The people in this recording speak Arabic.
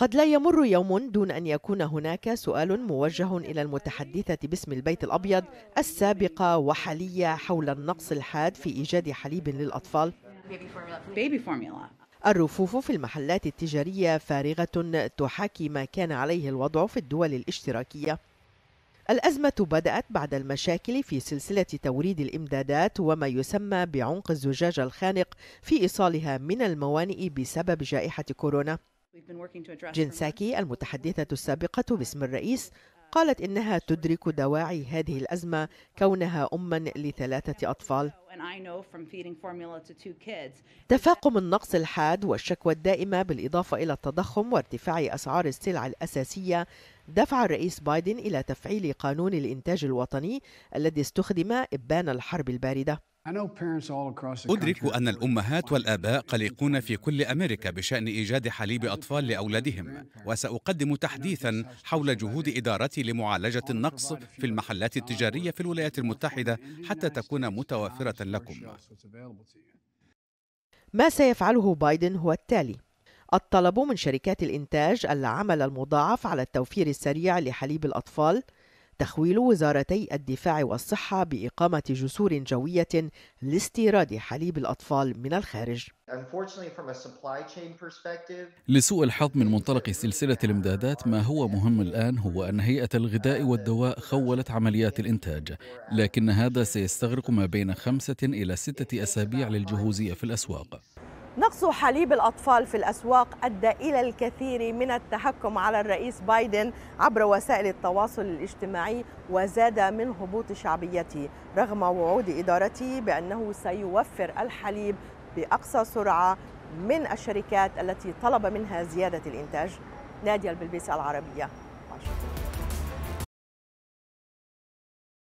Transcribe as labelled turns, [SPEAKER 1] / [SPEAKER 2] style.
[SPEAKER 1] قد لا يمر يوم دون أن يكون هناك سؤال موجه إلى المتحدثة باسم البيت الأبيض السابقة وحالية حول النقص الحاد في إيجاد حليب للأطفال الرفوف في المحلات التجارية فارغة تحاكي ما كان عليه الوضع في الدول الاشتراكية الأزمة بدأت بعد المشاكل في سلسلة توريد الإمدادات وما يسمى بعنق الزجاج الخانق في إيصالها من الموانئ بسبب جائحة كورونا
[SPEAKER 2] جنساكي
[SPEAKER 1] المتحدثة السابقة باسم الرئيس قالت إنها تدرك دواعي هذه الأزمة كونها أما لثلاثة أطفال تفاقم النقص الحاد والشكوى الدائمة بالإضافة إلى التضخم وارتفاع أسعار السلع الأساسية دفع الرئيس بايدن إلى تفعيل قانون الإنتاج الوطني الذي استخدم إبان الحرب الباردة أدرك
[SPEAKER 2] أن الأمهات والآباء قلقون في كل أمريكا بشأن إيجاد حليب أطفال لأولادهم وسأقدم تحديثا حول جهود إدارتي لمعالجة النقص في المحلات التجارية في الولايات المتحدة حتى تكون متوفرة لكم
[SPEAKER 1] ما سيفعله بايدن هو التالي الطلب من شركات الإنتاج العمل المضاعف على التوفير السريع لحليب الأطفال تخويل وزارتي الدفاع والصحة بإقامة جسور جوية لاستيراد حليب الأطفال من الخارج لسوء
[SPEAKER 3] الحظ من منطلق سلسلة الإمدادات ما هو مهم الآن هو أن هيئة الغذاء والدواء خولت عمليات الإنتاج لكن هذا سيستغرق ما بين خمسة إلى ستة أسابيع للجهوزية في الأسواق
[SPEAKER 1] نقص حليب الأطفال في الأسواق أدى إلى الكثير من التحكم على الرئيس بايدن عبر وسائل التواصل الاجتماعي وزاد من هبوط شعبيته رغم وعود إدارته بأنه سيوفر الحليب بأقصى سرعة من الشركات التي طلب منها زيادة الإنتاج نادية البلبيس العربية واشنطن